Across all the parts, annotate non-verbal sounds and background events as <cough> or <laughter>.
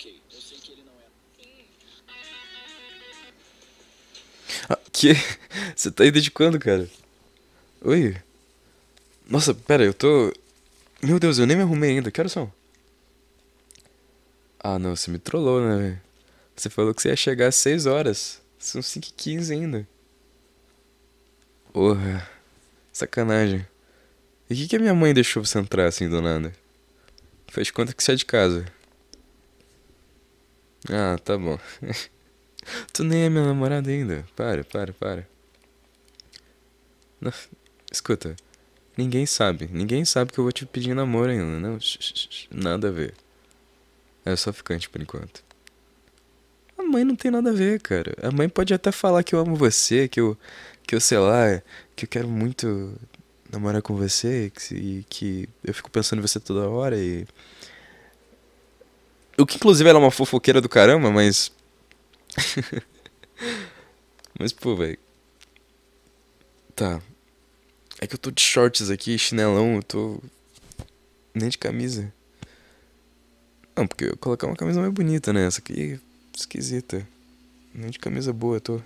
Ok, eu sei que ele não é. Ah, que? <laughs> Você tá aí desde quando, cara? Oi? Nossa, pera, eu tô. Meu Deus, eu nem me arrumei ainda, Quero horas Ah não, você me trollou, né, velho? Você falou que você ia chegar às 6 horas. São 5 e 15 ainda. Porra. Sacanagem. E o que, que a minha mãe deixou você entrar assim do nada? Faz conta que você é de casa. Ah, tá bom. <laughs> tu nem é minha namorada ainda. Para, para, para. Não, escuta, ninguém sabe. Ninguém sabe que eu vou te pedir namoro ainda. Não, nada a ver. É só ficante por enquanto. A mãe não tem nada a ver, cara. A mãe pode até falar que eu amo você, que eu, que eu sei lá, que eu quero muito namorar com você, que, que eu fico pensando em você toda hora e o que inclusive ela é uma fofoqueira do caramba, mas. <laughs> mas, pô, velho. Tá. É que eu tô de shorts aqui, chinelão, eu tô. Nem de camisa. Não, porque eu colocar uma camisa mais bonita, né? Essa aqui é esquisita. Nem de camisa boa eu tô.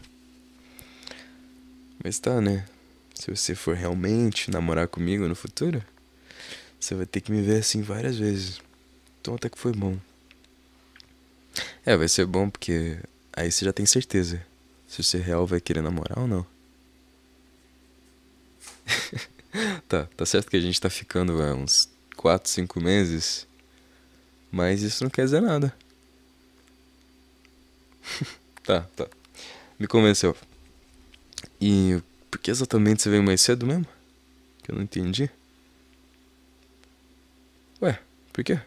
Mas tá, né? Se você for realmente namorar comigo no futuro, você vai ter que me ver assim várias vezes. Então até que foi bom. É, vai ser bom porque aí você já tem certeza se você real vai querer namorar ou não. <laughs> tá, tá certo que a gente tá ficando há uns 4, 5 meses, mas isso não quer dizer nada. <laughs> tá, tá. Me convenceu. E por que exatamente você veio mais cedo mesmo? Que eu não entendi. Ué, por quê?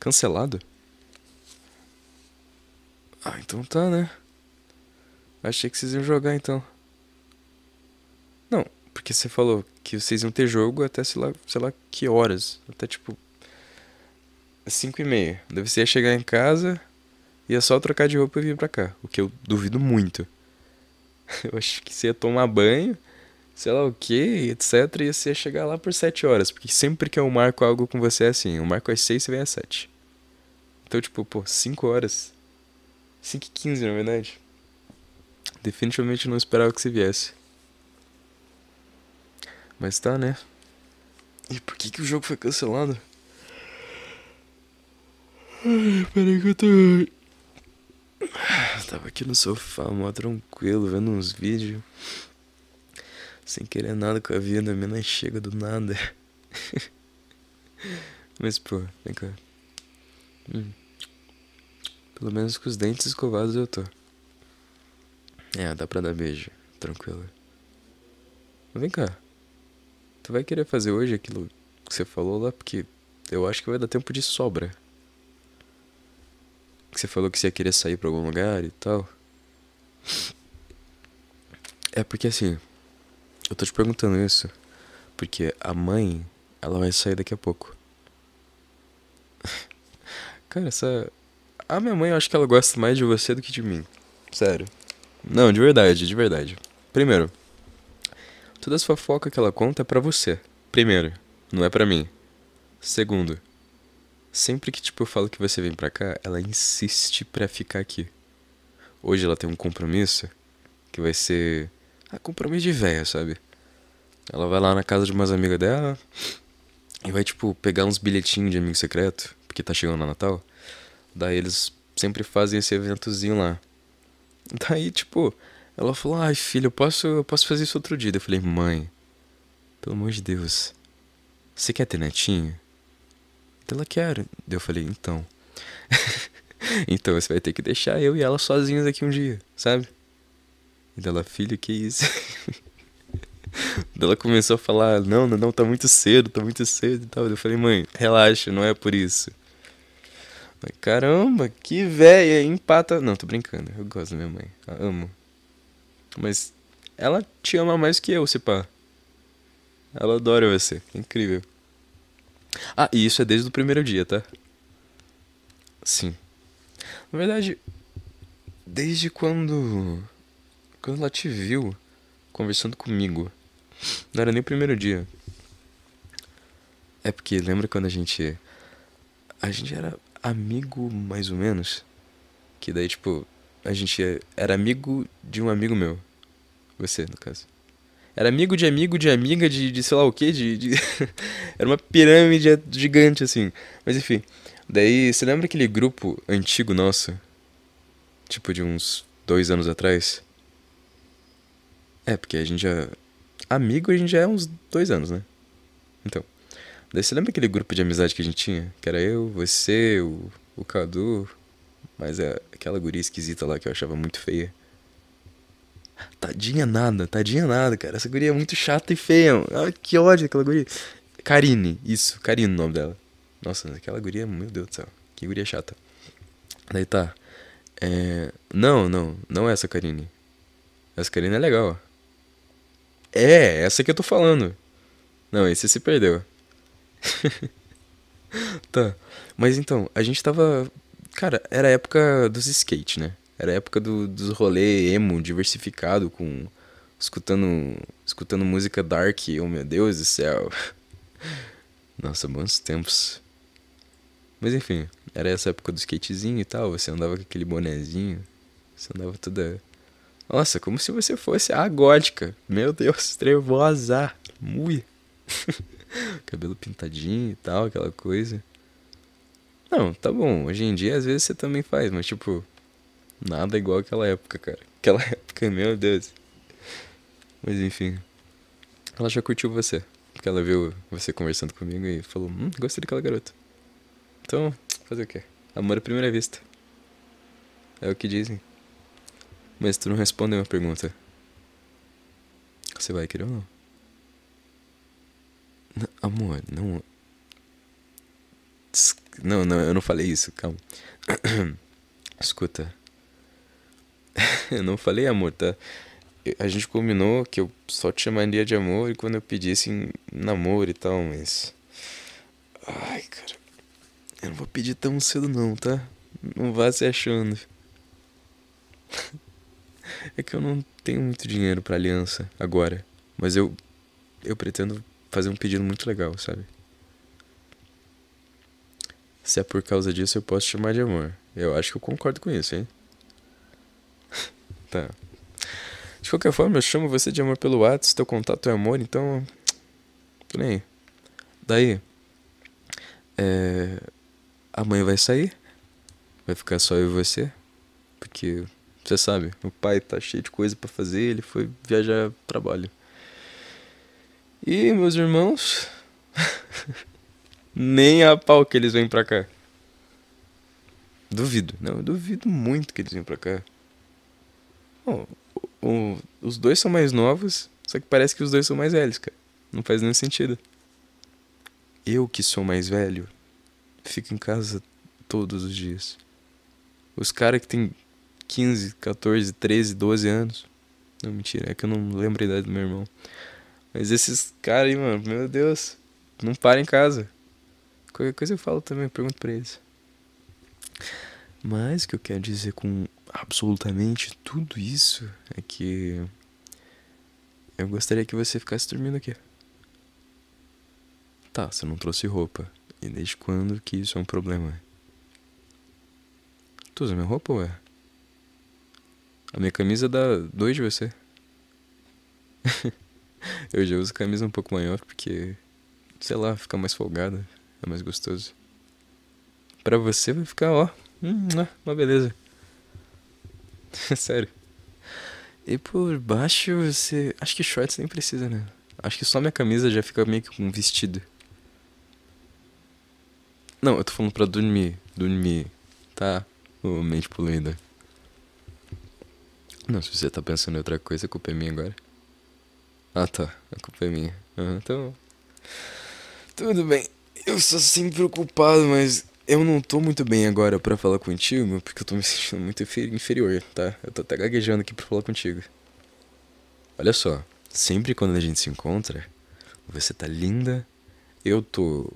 Cancelado? Ah, então tá, né? Achei que vocês iam jogar então. Não, porque você falou que vocês iam ter jogo até sei lá, sei lá que horas. Até tipo. 5 e meia. Deve ser chegar em casa e é só trocar de roupa e vir pra cá. O que eu duvido muito. <laughs> Eu acho que você ia tomar banho, sei lá o que, etc. E você ia chegar lá por 7 horas. Porque sempre que eu marco algo com você é assim. Eu marco às 6 e vem às 7. Então, tipo, pô, 5 horas. 15 na verdade. Definitivamente não esperava que você viesse. Mas tá, né? E por que, que o jogo foi cancelado? Ai, peraí que eu tô. Eu <sighs> tava aqui no sofá, mó tranquilo, vendo uns vídeos. Sem querer nada com a vida, a mina chega do nada. <laughs> Mas, pô, vem cá. Hum. Pelo menos com os dentes escovados eu tô. É, dá pra dar beijo, tranquilo. vem cá. Tu vai querer fazer hoje aquilo que você falou lá? Porque eu acho que vai dar tempo de sobra. você falou que você ia querer sair pra algum lugar e tal. É porque assim. Eu tô te perguntando isso. Porque a mãe, ela vai sair daqui a pouco. <laughs> Cara, essa. A minha mãe, eu acho que ela gosta mais de você do que de mim. Sério. Não, de verdade, de verdade. Primeiro, toda a fofoca que ela conta é pra você. Primeiro, não é pra mim. Segundo, sempre que tipo eu falo que você vem pra cá, ela insiste pra ficar aqui. Hoje ela tem um compromisso que vai ser. Ah, compromisso de véia, sabe? Ela vai lá na casa de umas amigas dela e vai, tipo, pegar uns bilhetinhos de amigo secreto, porque tá chegando no Natal. Daí eles sempre fazem esse eventozinho lá. Daí, tipo, ela falou: ai, filho, eu posso, eu posso fazer isso outro dia. Eu falei: mãe, pelo amor de Deus, você quer ter netinho? Ela quer. Eu falei: então. <laughs> então você vai ter que deixar eu e ela sozinhos aqui um dia, sabe? E dela, filho, que isso? <laughs> ela começou a falar: não, não, não, tá muito cedo, tá muito cedo e tal. Eu falei: mãe, relaxa, não é por isso. Mas, caramba, que véia, empata. Não, tô brincando, eu gosto da minha mãe, amo. Mas ela te ama mais que eu, se pá. Ela adora você, é incrível. Ah, e isso é desde o primeiro dia, tá? Sim. Na verdade, desde quando. Quando ela te viu conversando comigo. Não era nem o primeiro dia. É porque lembra quando a gente. A gente era amigo, mais ou menos. Que daí, tipo, a gente era amigo de um amigo meu. Você, no caso. Era amigo de amigo, de amiga, de, de sei lá o quê, de. de... <laughs> era uma pirâmide gigante, assim. Mas enfim. Daí, você lembra aquele grupo antigo nosso? Tipo, de uns dois anos atrás? É, porque a gente já. Amigo a gente já é uns dois anos, né? Então. Daí você lembra aquele grupo de amizade que a gente tinha? Que era eu, você, o, o Cadu, mas é aquela guria esquisita lá que eu achava muito feia. Tadinha nada, tadinha nada, cara. Essa guria é muito chata e feia. Ai, ah, que ódio aquela guria. Karine, isso, Karine o nome dela. Nossa, aquela guria, meu Deus do céu. Que guria chata. Daí tá. É... Não, não, não é essa Karine. Essa Karine é legal. É, essa que eu tô falando. Não, esse se perdeu. <laughs> tá. Mas então, a gente tava. Cara, era a época dos skate, né? Era a época do, dos rolê emo diversificado com. Escutando, escutando música dark, oh meu Deus do céu. <laughs> Nossa, bons tempos. Mas enfim, era essa época do skatezinho e tal. Você andava com aquele bonezinho. Você andava toda. Nossa, como se você fosse a gótica. Meu Deus, trevosa. Mui. <laughs> Cabelo pintadinho e tal, aquela coisa. Não, tá bom. Hoje em dia, às vezes, você também faz, mas, tipo, nada igual aquela época, cara. <laughs> Aquela época, meu Deus. Mas, enfim. Ela já curtiu você. Porque ela viu você conversando comigo e falou: Hum, gostei daquela garota. Então, fazer o quê? Amor à primeira vista. É o que dizem. Mas tu não respondeu a pergunta. Você vai querer ou não? Não, amor, não. Não, não, eu não falei isso, calma. <clears throat> Escuta. <laughs> eu não falei amor, tá? A gente combinou que eu só te chamaria de amor e quando eu pedisse em namoro e tal, mas. Ai, cara. Eu não vou pedir tão cedo, não, tá? Não vá se achando. <laughs> é que eu não tenho muito dinheiro para aliança agora, mas eu eu pretendo fazer um pedido muito legal, sabe? Se é por causa disso, eu posso chamar de amor. Eu acho que eu concordo com isso, hein? <laughs> tá. De qualquer forma, eu chamo você de amor pelo WhatsApp, seu contato é amor, então. <tsk> Tô nem aí. Daí. É... Amanhã vai sair. Vai ficar só eu e você. Porque, você sabe, meu pai tá cheio de coisa para fazer, ele foi viajar trabalho. E meus irmãos, <laughs> nem a pau que eles vêm pra cá. Duvido, não, eu duvido muito que eles vêm pra cá. Bom, o, o, os dois são mais novos, só que parece que os dois são mais velhos, cara. Não faz nenhum sentido. Eu que sou mais velho, fico em casa todos os dias. Os caras que tem 15, 14, 13, 12 anos. Não, mentira, é que eu não lembro a idade do meu irmão. Mas esses caras aí, mano, meu Deus, não para em casa. Qualquer coisa eu falo também, eu pergunto pra eles. Mas o que eu quero dizer com absolutamente tudo isso é que eu gostaria que você ficasse dormindo aqui. Tá, você não trouxe roupa. E desde quando que isso é um problema? Tu usa minha roupa ou é? A minha camisa dá dois de você. <laughs> eu já uso camisa um pouco maior porque, sei lá, fica mais folgada, é mais gostoso. Pra você vai ficar, ó, hum, né, uma beleza. <laughs> Sério. E por baixo você. Acho que shorts nem precisa, né? Acho que só minha camisa já fica meio que um vestido. Não, eu tô falando pra dormir. Dormir. Tá? O mente poluída. Não, se você tá pensando em outra coisa, culpa é minha agora. Ah tá, a culpa é minha. Uhum, então. Tudo bem. Eu sou sempre preocupado, mas eu não tô muito bem agora para falar contigo, porque eu tô me sentindo muito inferior, tá? Eu tô até gaguejando aqui pra falar contigo. Olha só, sempre quando a gente se encontra, você tá linda, eu tô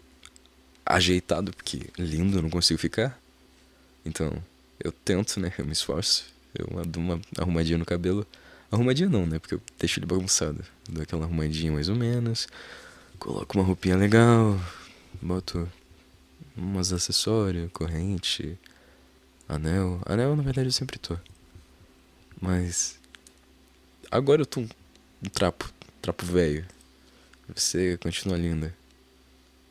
ajeitado, porque lindo eu não consigo ficar. Então, eu tento, né? Eu me esforço. Eu dou uma arrumadinha no cabelo. Arrumadinha não, né? Porque eu deixo ele bagunçado. dou aquela arrumadinha mais ou menos. Coloco uma roupinha legal. Boto umas acessórios, corrente, anel. Anel, na verdade, eu sempre tô. Mas. Agora eu tô um, um trapo. trapo velho. Você continua linda.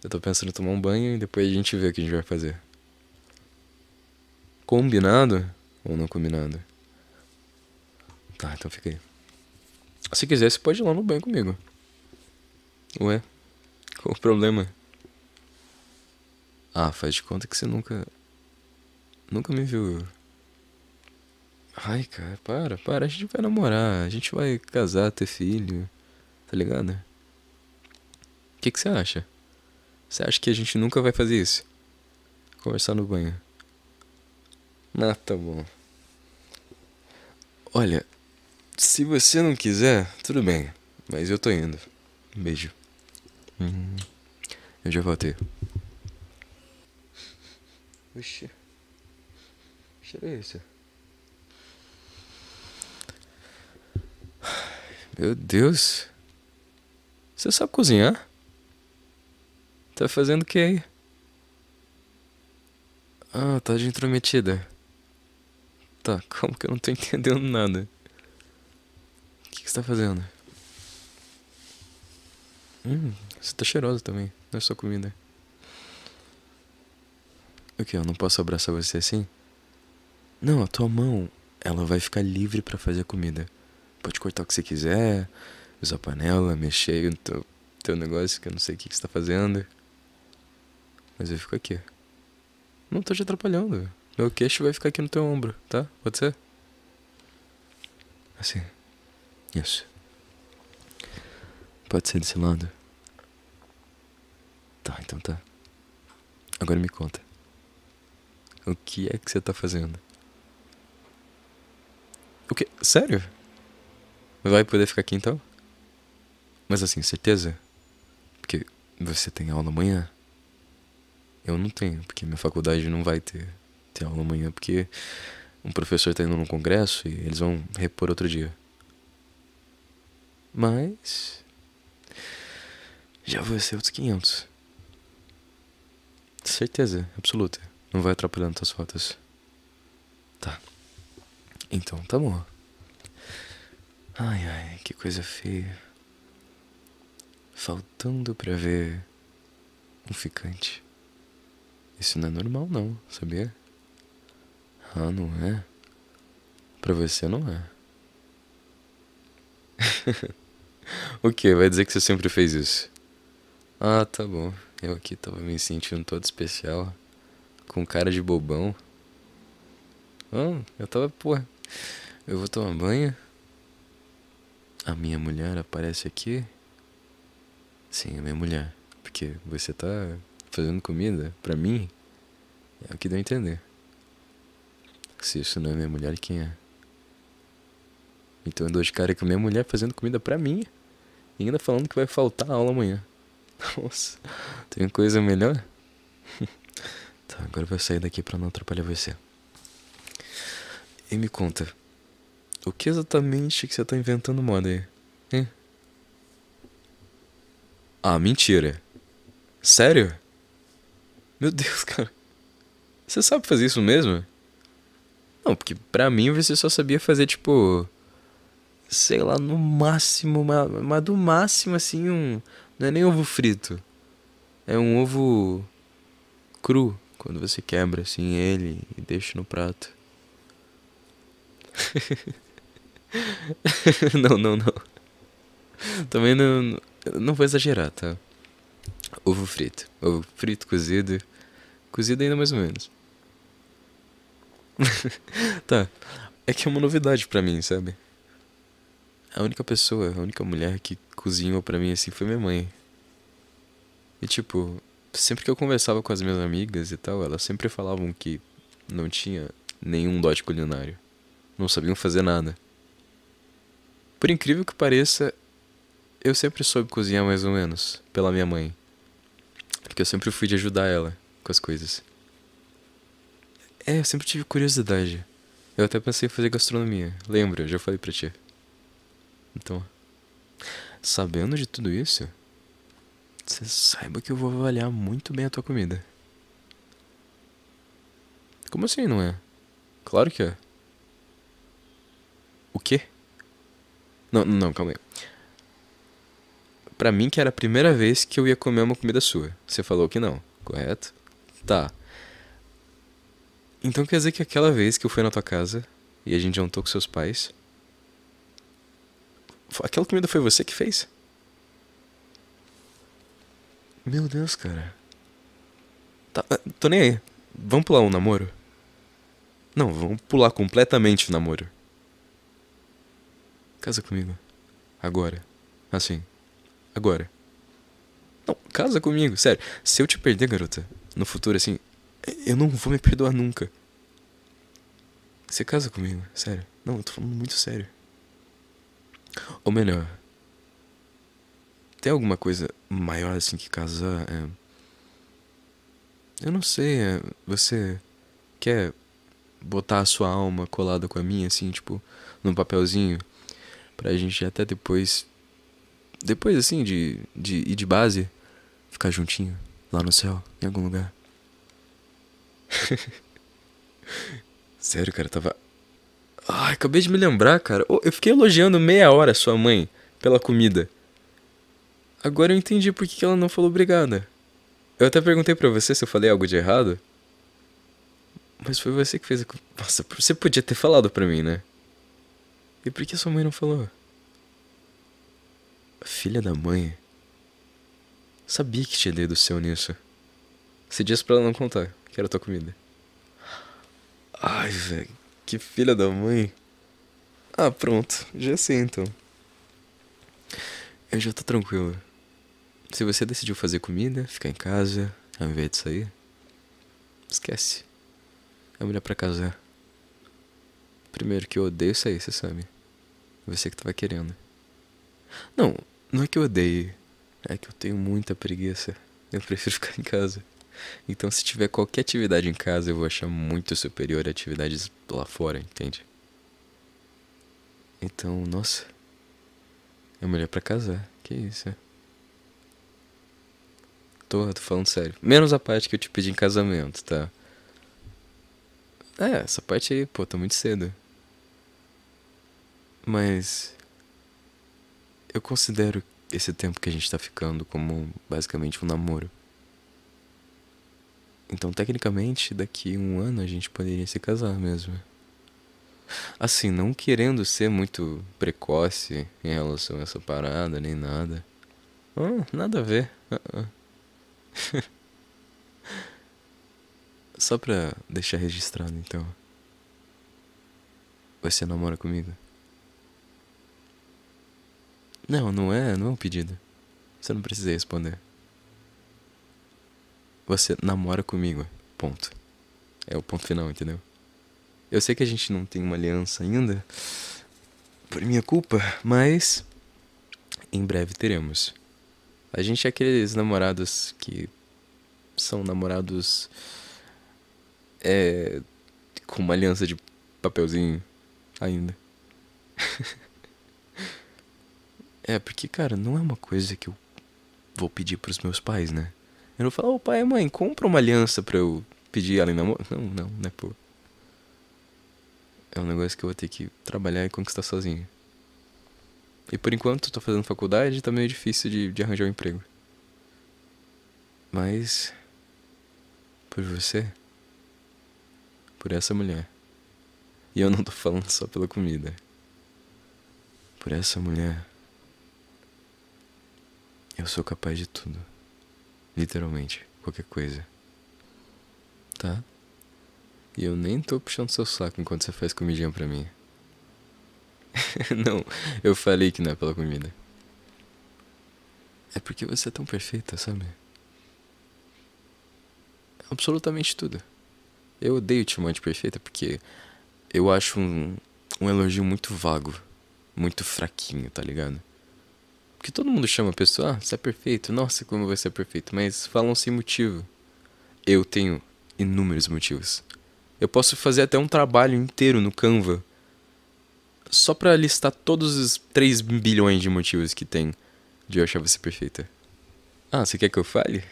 Eu tô pensando em tomar um banho e depois a gente vê o que a gente vai fazer. Combinado ou não combinado? Tá, então fica aí. Se quiser, você pode ir lá no banho comigo. Ué? Qual o problema? Ah, faz de conta que você nunca. Nunca me viu. Ai, cara, para, para. A gente vai namorar, a gente vai casar, ter filho. Tá ligado? O que, que você acha? Você acha que a gente nunca vai fazer isso? Conversar no banho. Ah, tá bom. Olha, se você não quiser, tudo bem. Mas eu tô indo. Um beijo. Hum, eu já voltei. Oxê. Que cheiro é esse? Meu Deus. Você é sabe cozinhar? Tá fazendo o que aí? Ah, tá de intrometida. Tá, <laughs> como que eu não tô entendendo nada? que você tá fazendo? Hum, você tá cheirosa também. Não é só comida. O que? Eu não posso abraçar você assim? Não, a tua mão, ela vai ficar livre para fazer a comida. Pode cortar o que você quiser, usar a panela, mexer no teu, teu negócio que eu não sei o que, que você tá fazendo. Mas eu fico aqui. Não tô te atrapalhando. Meu queixo vai ficar aqui no teu ombro, tá? Pode ser? Assim. Isso. Pode ser desse lado? Tá, então tá. Agora me conta. O que é que você tá fazendo? O que? Sério? Vai poder ficar aqui então? Mas assim, certeza? Porque você tem aula amanhã? Eu não tenho, porque minha faculdade não vai ter, ter aula amanhã, porque um professor tá indo num congresso e eles vão repor outro dia. Mas. Já vai ser outros 500. Certeza, absoluta. Não vai atrapalhando tuas fotos. Tá. Então tá bom. Ai ai, que coisa feia. Faltando pra ver um ficante. Isso não é normal não, sabia? Ah, não é? Pra você não é. <laughs> <laughs> o que? Vai dizer que você sempre fez isso? Ah, tá bom. Eu aqui tava me sentindo todo especial. Com cara de bobão. Ah, eu tava, pô. Eu vou tomar banho. A minha mulher aparece aqui. Sim, a minha mulher. Porque você tá fazendo comida pra mim. É o que deu a entender. Se isso não é minha mulher, quem é? Então eu dou de cara com minha mulher fazendo comida pra mim. E ainda falando que vai faltar aula amanhã. <laughs> Nossa, tem coisa melhor? <laughs> tá, agora eu vou sair daqui para não atrapalhar você. E me conta, o que exatamente que você tá inventando moda aí? Hein? Ah, mentira. Sério? Meu Deus, <laughs> cara. Você sabe fazer isso mesmo? Não, porque pra mim você só sabia fazer tipo sei lá, no máximo, mas, do máximo assim, um. Não é nem ovo frito. É um ovo cru, quando você quebra assim ele e deixa no prato. <laughs> não, não, não. Também não, não vou exagerar, tá? Ovo frito. Ovo frito cozido. Cozido ainda mais ou menos. <laughs> tá. É que é uma novidade para mim, sabe? a única pessoa, a única mulher que cozinhou para mim assim foi minha mãe. E tipo, sempre que eu conversava com as minhas amigas e tal, elas sempre falavam que não tinha nenhum dote culinário. Não sabiam fazer nada. Por incrível que pareça, eu sempre soube cozinhar mais ou menos, pela minha mãe. Porque eu sempre fui de ajudar ela com as coisas. É, eu sempre tive curiosidade. Eu até pensei em fazer gastronomia. Lembra, eu já falei pra ti. Então, sabendo de tudo isso, você saiba que eu vou avaliar muito bem a tua comida. Como assim, não é? Claro que é. O quê? Não, não, calma aí. Pra mim que era a primeira vez que eu ia comer uma comida sua. Você falou que não, correto? Tá. Então quer dizer que aquela vez que eu fui na tua casa e a gente jantou com seus pais, Aquela comida foi você que fez? Meu Deus, cara. Tá, eh, tô nem aí. Vamos pular um namoro? Não, vamos pular completamente o namoro. Casa comigo. Agora. Assim. Agora. Não, casa comigo, sério. Se eu te perder, garota, no futuro, assim, eu não vou me perdoar nunca. Você casa comigo, sério. Não, eu tô falando muito sério. Ou melhor, tem alguma coisa maior assim que casar? É... Eu não sei, é... você quer botar a sua alma colada com a minha, assim, tipo, num papelzinho? Pra gente até depois. Depois, assim, de, de ir de base, ficar juntinho, lá no céu, em algum lugar. <laughs> Sério, cara, tava Ai, acabei de me lembrar, cara. Eu fiquei elogiando meia hora sua mãe pela comida. Agora eu entendi por que ela não falou obrigada. Eu até perguntei para você se eu falei algo de errado. Mas foi você que fez a. Nossa, você podia ter falado pra mim, né? E por que sua mãe não falou? Filha da mãe. Sabia que tinha dedo seu nisso. Você disse pra ela não contar que era tua comida. Ai, velho que filha da mãe. Ah, pronto. Já sei então. Eu já tô tranquilo. Se você decidiu fazer comida, ficar em casa, ao invés de sair, esquece. É melhor para casar. Primeiro que eu odeio sair, você sabe. Você que tava querendo. Não, não é que eu odeie. É que eu tenho muita preguiça. Eu prefiro <laughs> ficar em casa. Então, se tiver qualquer atividade em casa, eu vou achar muito superior a atividades lá fora, entende? Então, nossa. É mulher para casar. Que isso? É. Tô, tô falando sério. Menos a parte que eu te pedi em casamento, tá? É, essa parte aí, pô, tá muito cedo. Mas. Eu considero esse tempo que a gente tá ficando como basicamente um namoro. Então, tecnicamente, daqui a um ano a gente poderia se casar mesmo. Assim, não querendo ser muito precoce em relação a essa parada, nem nada. Hum, nada a ver. Uh <laughs> -uh. Só pra deixar registrado, então. Você namora comigo? Não, não é, não é um pedido. Você não precisa responder. Você namora comigo. Ponto. É o ponto final, entendeu? Eu sei que a gente não tem uma aliança ainda, por minha culpa, mas em breve teremos. A gente é aqueles namorados que são namorados é, com uma aliança de papelzinho ainda. <laughs> é, porque, cara, não é uma coisa que eu vou pedir pros meus pais, né? Eu não falo, oh, pai, mãe, compra uma aliança pra eu pedir ela em namoro. Não, não, né, é por. É um negócio que eu vou ter que trabalhar e conquistar sozinho. E por enquanto tô fazendo faculdade, tá meio difícil de, de arranjar um emprego. Mas. Por você. Por essa mulher. E eu não tô falando só pela comida. Por essa mulher. Eu sou capaz de tudo. Literalmente, qualquer coisa. Tá? E eu nem tô puxando seu saco enquanto você faz comidinha pra mim. <laughs> não, eu falei que não é pela comida. É porque você é tão perfeita, sabe? Absolutamente tudo. Eu odeio te chamar de perfeita porque eu acho um, um elogio muito vago, muito fraquinho, tá ligado? Porque todo mundo chama a pessoa, ah, você é perfeito, nossa, como você é perfeito, mas falam sem motivo. Eu tenho inúmeros motivos. Eu posso fazer até um trabalho inteiro no Canva só para listar todos os 3 bilhões de motivos que tem de eu achar você perfeita. Ah, você quer que eu fale?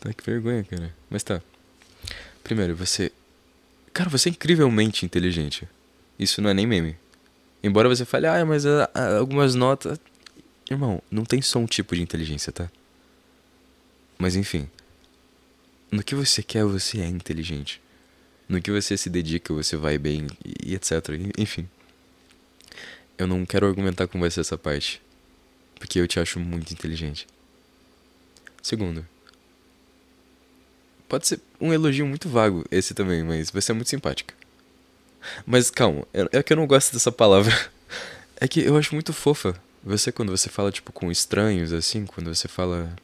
tá <laughs> que vergonha, cara. Mas tá. Primeiro, você. Cara, você é incrivelmente inteligente. Isso não é nem meme. Embora você fale, ah, mas ah, ah, algumas notas. Irmão, não tem só um tipo de inteligência, tá? Mas enfim. No que você quer, você é inteligente. No que você se dedica, você vai bem e etc. Enfim. Eu não quero argumentar com você essa parte. Porque eu te acho muito inteligente. Segundo. Pode ser um elogio muito vago esse também, mas você é muito simpática. Mas calma, é, é que eu não gosto dessa palavra. <laughs> É que eu acho muito fofa você, quando você fala, tipo, com estranhos, assim, quando você fala.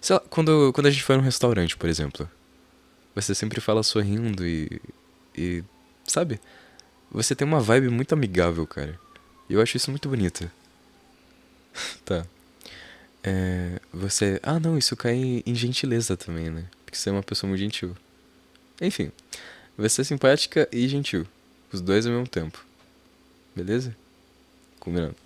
Sei lá, quando, quando a gente foi num restaurante, por exemplo. Você sempre fala sorrindo e. E. Sabe? Você tem uma vibe muito amigável, cara. E eu acho isso muito bonito. <laughs> tá. É, você. Ah, não, isso cai em gentileza também, né? Porque você é uma pessoa muito gentil. Enfim, você é simpática e gentil. Os dois ao mesmo tempo. Beleza? Combinado.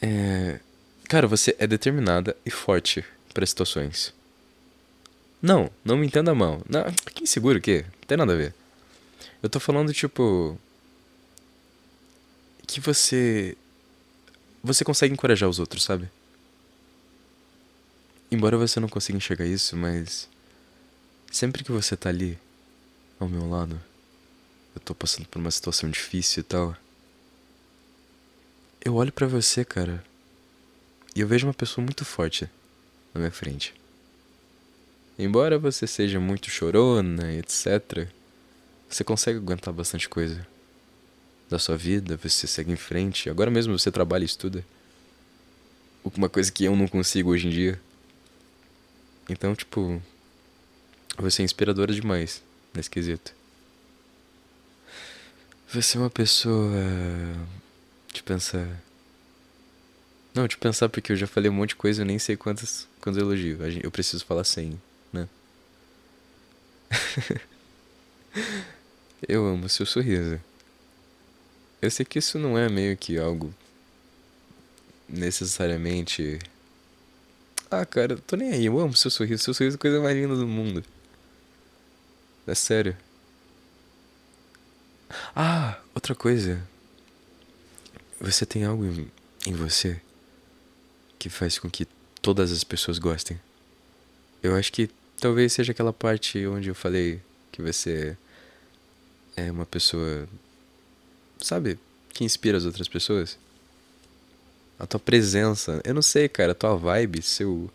É... Cara, você é determinada e forte para situações. Não, não me entenda mal. Não, que inseguro o quê? Não tem nada a ver. Eu tô falando, tipo. Que você. Você consegue encorajar os outros, sabe? Embora você não consiga enxergar isso, mas. Sempre que você tá ali, ao meu lado, eu tô passando por uma situação difícil e tal eu olho para você, cara, e eu vejo uma pessoa muito forte na minha frente. Embora você seja muito chorona, etc., você consegue aguentar bastante coisa da sua vida, você segue em frente. Agora mesmo você trabalha e estuda. É uma coisa que eu não consigo hoje em dia. Então, tipo, você é inspiradora demais nesse quesito. Você é uma pessoa de pensar. Não, de pensar porque eu já falei um monte de coisa, eu nem sei quantas, quantos elogios. Eu preciso falar 100, né? <laughs> eu amo seu sorriso. Eu sei que isso não é meio que algo necessariamente. Ah, cara, tô nem aí, eu amo seu sorriso. Seu sorriso é a coisa mais linda do mundo. É sério. Ah, outra coisa. Você tem algo em, em você que faz com que todas as pessoas gostem. Eu acho que talvez seja aquela parte onde eu falei que você é uma pessoa, sabe, que inspira as outras pessoas. A tua presença, eu não sei, cara, a tua vibe, seu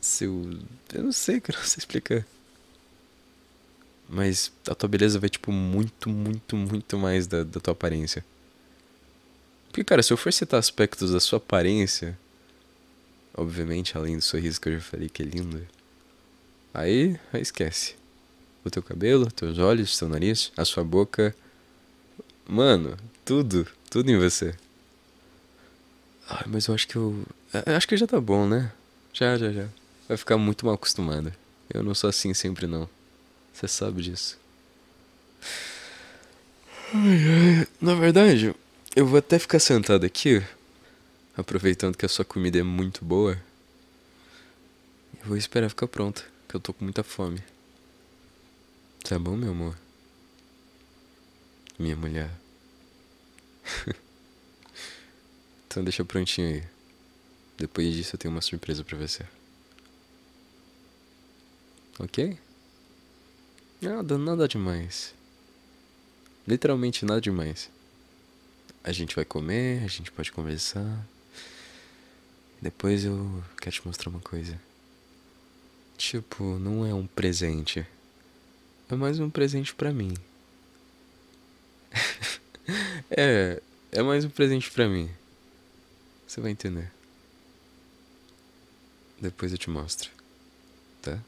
seu, eu não sei, <laughs> cara, não sei explicar. Mas a tua beleza vai tipo muito, muito, muito mais da, da tua aparência. Porque, cara, se eu for citar aspectos da sua aparência, obviamente, além do sorriso que eu já falei que é lindo, aí, aí esquece. O teu cabelo, teus olhos, teu nariz, a sua boca. Mano, tudo, tudo em você. Ai, mas eu acho que eu. eu acho que já tá bom, né? Já, já, já. Vai ficar muito mal acostumada. Eu não sou assim sempre, não. Você sabe disso. Ai, ai. Na verdade, eu vou até ficar sentado aqui, aproveitando que a sua comida é muito boa. E vou esperar ficar pronta, que eu tô com muita fome. Tá bom, meu amor? Minha mulher. <laughs> então deixa prontinho aí. Depois disso eu tenho uma surpresa para você. Ok? Nada, nada demais. Literalmente nada demais. A gente vai comer, a gente pode conversar. Depois eu quero te mostrar uma coisa. Tipo, não é um presente. É mais um presente para mim. <laughs> é, é mais um presente para mim. Você vai entender. Depois eu te mostro. Tá?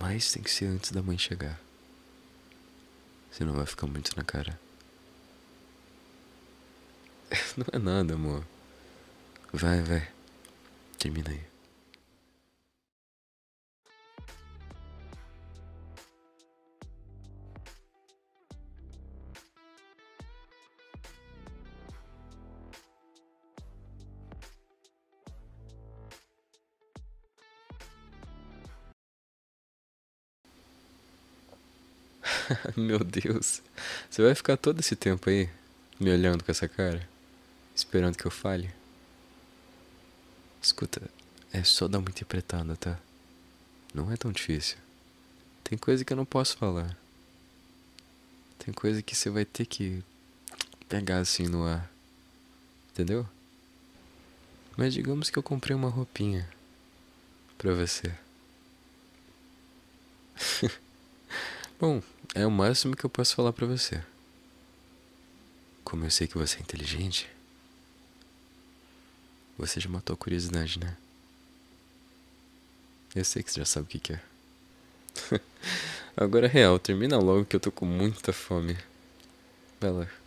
Mas tem que ser antes da mãe chegar. Senão vai ficar muito na cara. <laughs> Não é nada, amor. Vai, vai. Termina aí. <laughs> Meu Deus, você vai ficar todo esse tempo aí me olhando com essa cara? Esperando que eu falhe. Escuta, é só dar uma interpretada, tá? Não é tão difícil. Tem coisa que eu não posso falar. Tem coisa que você vai ter que pegar assim no ar. Entendeu? Mas digamos que eu comprei uma roupinha pra você. <laughs> Bom, é o máximo que eu posso falar pra você. Como eu sei que você é inteligente. Você já matou a curiosidade, né? Eu sei que você já sabe o que, que é. <laughs> Agora é real, termina logo que eu tô com muita fome. Vai lá.